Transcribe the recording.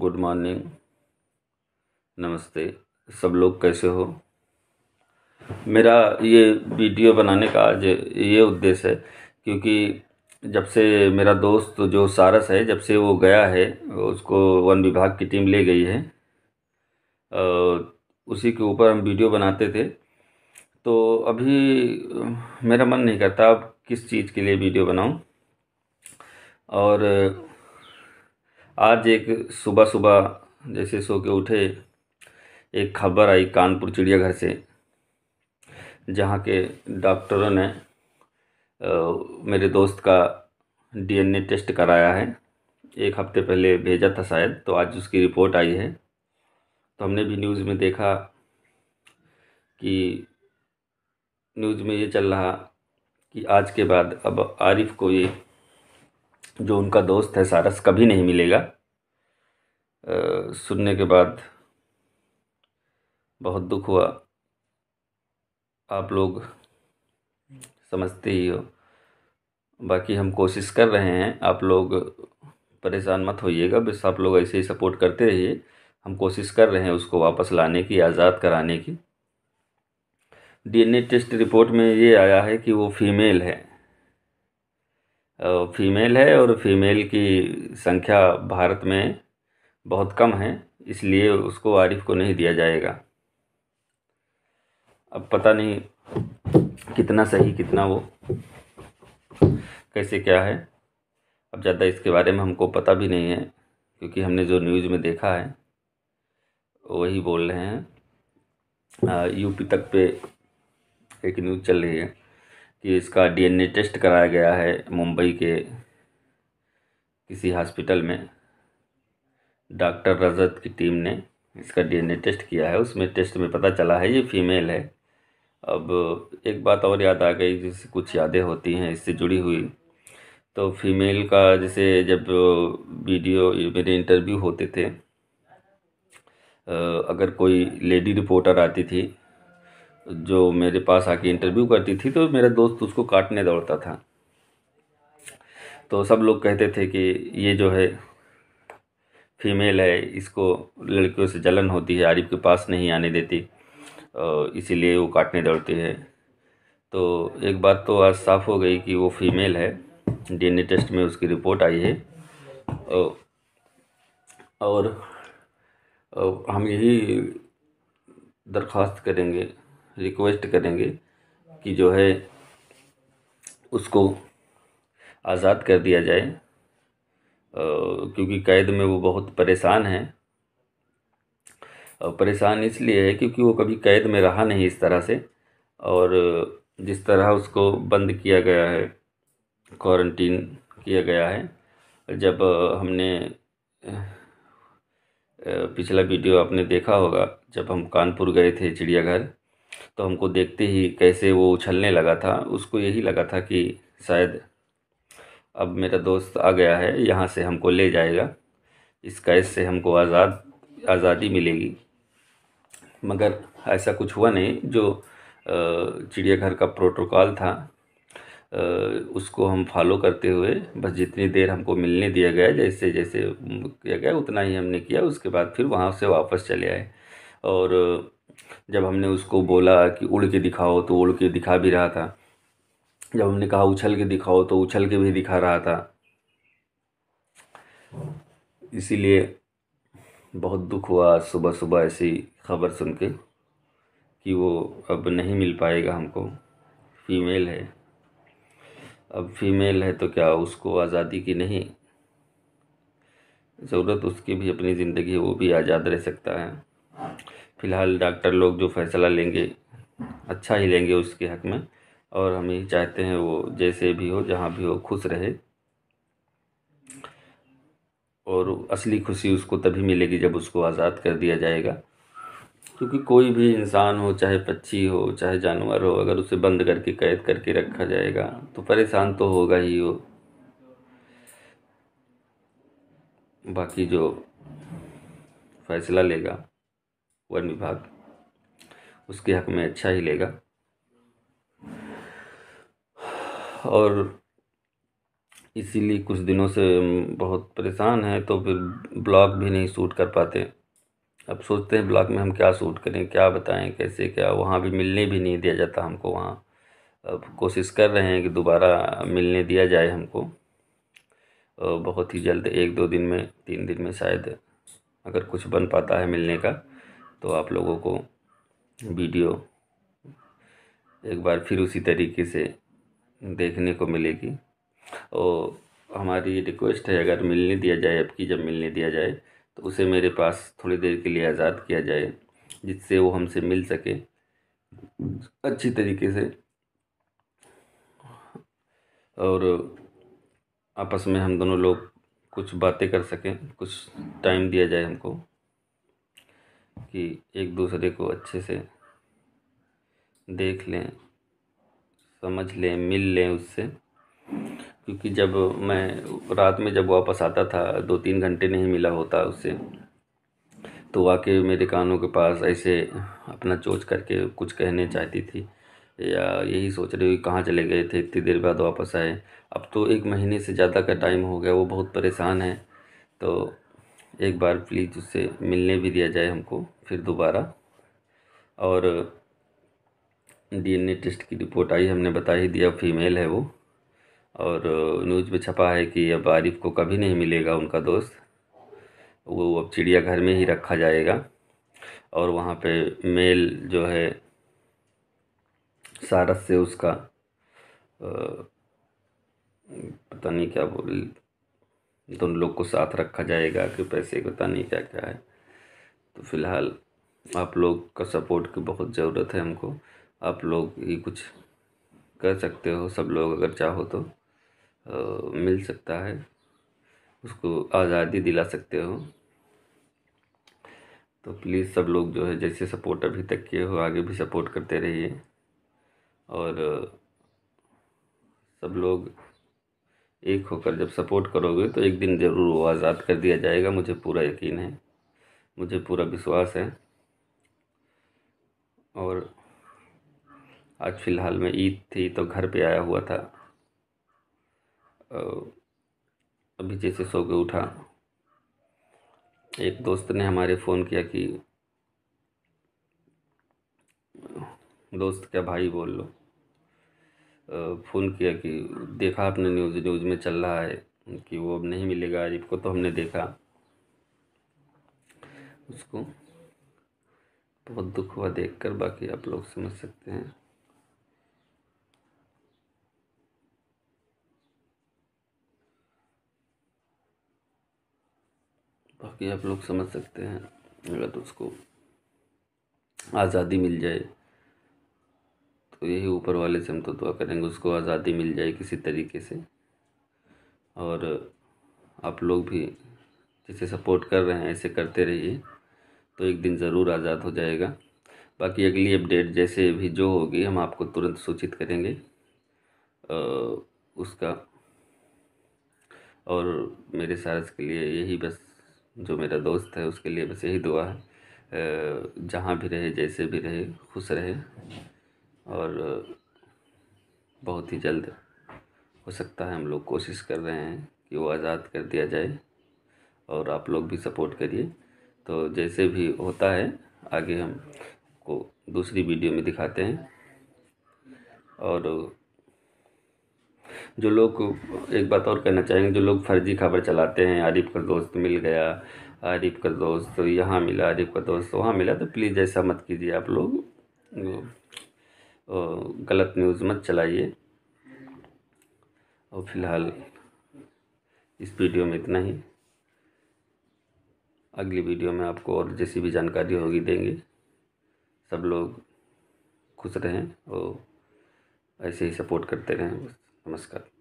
good morning नमस्ते सब लोग कैसे हो मेरा ये वीडियो बनाने का आज ये उद्देश्य है क्योंकि जब से मेरा दोस्त जो सारस है जब से वो गया है उसको वन विभाग की टीम ले गई है उसी के ऊपर हम वीडियो बनाते थे तो अभी मेरा मन नहीं करता अब किस चीज़ के लिए वीडियो बनाऊं और आज एक सुबह सुबह जैसे सो के उठे एक खबर आई कानपुर चिड़ियाघर से जहाँ के डॉक्टरों ने मेरे दोस्त का डीएनए टेस्ट कराया है एक हफ्ते पहले भेजा था शायद तो आज उसकी रिपोर्ट आई है तो हमने भी न्यूज़ में देखा कि न्यूज़ में ये चल रहा कि आज के बाद अब आरिफ को ये जो उनका दोस्त है सारस कभी नहीं मिलेगा आ, सुनने के बाद बहुत दुख हुआ आप लोग समझते ही हो बाकी हम कोशिश कर रहे हैं आप लोग परेशान मत होइएगा बस आप लोग ऐसे ही सपोर्ट करते रहिए हम कोशिश कर रहे हैं उसको वापस लाने की आज़ाद कराने की डीएनए टेस्ट रिपोर्ट में ये आया है कि वो फीमेल है फीमेल है और फीमेल की संख्या भारत में बहुत कम है इसलिए उसको आरिफ को नहीं दिया जाएगा अब पता नहीं कितना सही कितना वो कैसे क्या है अब ज़्यादा इसके बारे में हमको पता भी नहीं है क्योंकि हमने जो न्यूज़ में देखा है वही बोल रहे हैं यूपी तक पे एक न्यूज़ चल रही है कि इसका डीएनए टेस्ट कराया गया है मुंबई के किसी हॉस्पिटल में डॉक्टर रजत की टीम ने इसका डीएनए टेस्ट किया है उसमें टेस्ट में पता चला है ये फीमेल है अब एक बात और याद आ गई जैसे कुछ यादें होती हैं इससे जुड़ी हुई तो फीमेल का जैसे जब वीडियो मेरे इंटरव्यू होते थे अगर कोई लेडी रिपोर्टर आती थी जो मेरे पास आके इंटरव्यू करती थी तो मेरा दोस्त उसको काटने दौड़ता था तो सब लोग कहते थे कि ये जो है फीमेल है इसको लड़कियों से जलन होती है आरिफ के पास नहीं आने देती इसीलिए वो काटने दौड़ती है तो एक बात तो आज साफ़ हो गई कि वो फीमेल है डीएनए टेस्ट में उसकी रिपोर्ट आई है और हम यही दरख्वास्त करेंगे रिक्वेस्ट करेंगे कि जो है उसको आज़ाद कर दिया जाए क्योंकि कैद में वो बहुत परेशान हैं परेशान इसलिए है क्योंकि वो कभी कैद में रहा नहीं इस तरह से और जिस तरह उसको बंद किया गया है क्वारंटीन किया गया है जब हमने पिछला वीडियो आपने देखा होगा जब हम कानपुर गए थे चिड़ियाघर तो हमको देखते ही कैसे वो उछलने लगा था उसको यही लगा था कि शायद अब मेरा दोस्त आ गया है यहाँ से हमको ले जाएगा इस कैद से हमको आज़ाद आज़ादी मिलेगी मगर ऐसा कुछ हुआ नहीं जो चिड़ियाघर का प्रोटोकॉल था उसको हम फॉलो करते हुए बस जितनी देर हमको मिलने दिया गया जैसे जैसे किया गया उतना ही हमने किया उसके बाद फिर वहाँ से वापस चले आए और जब हमने उसको बोला कि उड़ के दिखाओ तो उड़ के दिखा भी रहा था जब हमने कहा उछल के दिखाओ तो उछल के भी दिखा रहा था इसीलिए बहुत दुख हुआ सुबह सुबह ऐसी खबर सुन के कि वो अब नहीं मिल पाएगा हमको फीमेल है अब फीमेल है तो क्या उसको आज़ादी की नहीं ज़रूरत उसकी भी अपनी ज़िंदगी वो भी आज़ाद रह सकता है फ़िलहाल डॉक्टर लोग जो फ़ैसला लेंगे अच्छा ही लेंगे उसके हक़ में और हम यही चाहते हैं वो जैसे भी हो जहाँ भी हो खुश रहे और असली खुशी उसको तभी मिलेगी जब उसको आज़ाद कर दिया जाएगा क्योंकि कोई भी इंसान हो चाहे पक्षी हो चाहे जानवर हो अगर उसे बंद करके कैद करके रखा जाएगा तो परेशान तो होगा ही हो बाकी जो फैसला लेगा वन विभाग उसके हक में अच्छा ही लेगा और इसीलिए कुछ दिनों से बहुत परेशान हैं तो फिर ब्लॉग भी नहीं सूट कर पाते अब सोचते हैं ब्लॉग में हम क्या सूट करें क्या बताएं कैसे क्या वहाँ भी मिलने भी नहीं दिया जाता हमको वहाँ अब कोशिश कर रहे हैं कि दोबारा मिलने दिया जाए हमको बहुत ही जल्द एक दो दिन में तीन दिन में शायद अगर कुछ बन पाता है मिलने का तो आप लोगों को वीडियो एक बार फिर उसी तरीके से देखने को मिलेगी और हमारी रिक्वेस्ट है अगर मिलने दिया जाए अब की जब मिलने दिया जाए तो उसे मेरे पास थोड़ी देर के लिए आज़ाद किया जाए जिससे वो हमसे मिल सके अच्छी तरीके से और आपस में हम दोनों लोग कुछ बातें कर सकें कुछ टाइम दिया जाए हमको कि एक दूसरे को अच्छे से देख लें समझ लें मिल लें उससे क्योंकि जब मैं रात में जब वापस आता था दो तीन घंटे नहीं मिला होता उससे तो वाकई मेरे कानों के पास ऐसे अपना चोच करके कुछ कहने चाहती थी या यही सोच रही हुई कहाँ चले गए थे इतनी देर बाद वापस आए अब तो एक महीने से ज़्यादा का टाइम हो गया वो बहुत परेशान है तो एक बार प्लीज़ उससे मिलने भी दिया जाए हमको फिर दोबारा और डीएनए टेस्ट की रिपोर्ट आई हमने बता ही दिया फीमेल है वो और न्यूज़ में छपा है कि अब आरिफ को कभी नहीं मिलेगा उनका दोस्त वो अब चिड़ियाघर में ही रखा जाएगा और वहाँ पे मेल जो है सारस से उसका पता नहीं क्या बोल दोनों तो लोग को साथ रखा जाएगा कि पैसे का पता नहीं क्या क्या है तो फ़िलहाल आप लोग का सपोर्ट की बहुत ज़रूरत है हमको आप लोग ही कुछ कर सकते हो सब लोग अगर चाहो तो आ, मिल सकता है उसको आज़ादी दिला सकते हो तो प्लीज़ सब लोग जो है जैसे सपोर्ट अभी तक किए हो आगे भी सपोर्ट करते रहिए और सब लोग एक होकर जब सपोर्ट करोगे तो एक दिन ज़रूर वो आज़ाद कर दिया जाएगा मुझे पूरा यकीन है मुझे पूरा विश्वास है और आज फ़िलहाल मैं ईद थी तो घर पे आया हुआ था अभी जैसे सो के उठा एक दोस्त ने हमारे फ़ोन किया कि दोस्त क्या भाई बोल लो फ़ोन किया कि देखा आपने न्यूज़ न्यूज़ में चल रहा है कि वो अब नहीं मिलेगा आरिफ को तो हमने देखा उसको बहुत दुख हुआ देखकर बाकी आप लोग समझ सकते हैं बाकी आप लोग समझ सकते हैं अगर तो उसको आज़ादी मिल जाए तो यही ऊपर वाले से हम तो दुआ करेंगे उसको आज़ादी मिल जाए किसी तरीके से और आप लोग भी जिसे सपोर्ट कर रहे हैं ऐसे करते रहिए तो एक दिन ज़रूर आज़ाद हो जाएगा बाकी अगली अपडेट जैसे भी जो होगी हम आपको तुरंत सूचित करेंगे आ, उसका और मेरे सारस के लिए यही बस जो मेरा दोस्त है उसके लिए बस यही दुआ है जहाँ भी रहे जैसे भी रहे खुश रहे और बहुत ही जल्द हो सकता है हम लोग कोशिश कर रहे हैं कि वो आज़ाद कर दिया जाए और आप लोग भी सपोर्ट करिए तो जैसे भी होता है आगे हम को दूसरी वीडियो में दिखाते हैं और जो लोग एक बात और कहना चाहेंगे जो लोग फर्जी खबर चलाते हैं आरिफ का दोस्त मिल गया आरिफ का दोस्त यहाँ मिला आरिफ का दोस्त वहाँ मिला तो प्लीज़ ऐसा मत कीजिए आप लोग गलत न्यूज़ मत चलाइए और फिलहाल इस वीडियो में इतना ही अगली वीडियो में आपको और जैसी भी जानकारी होगी देंगे सब लोग खुश रहें और ऐसे ही सपोर्ट करते रहें नमस्कार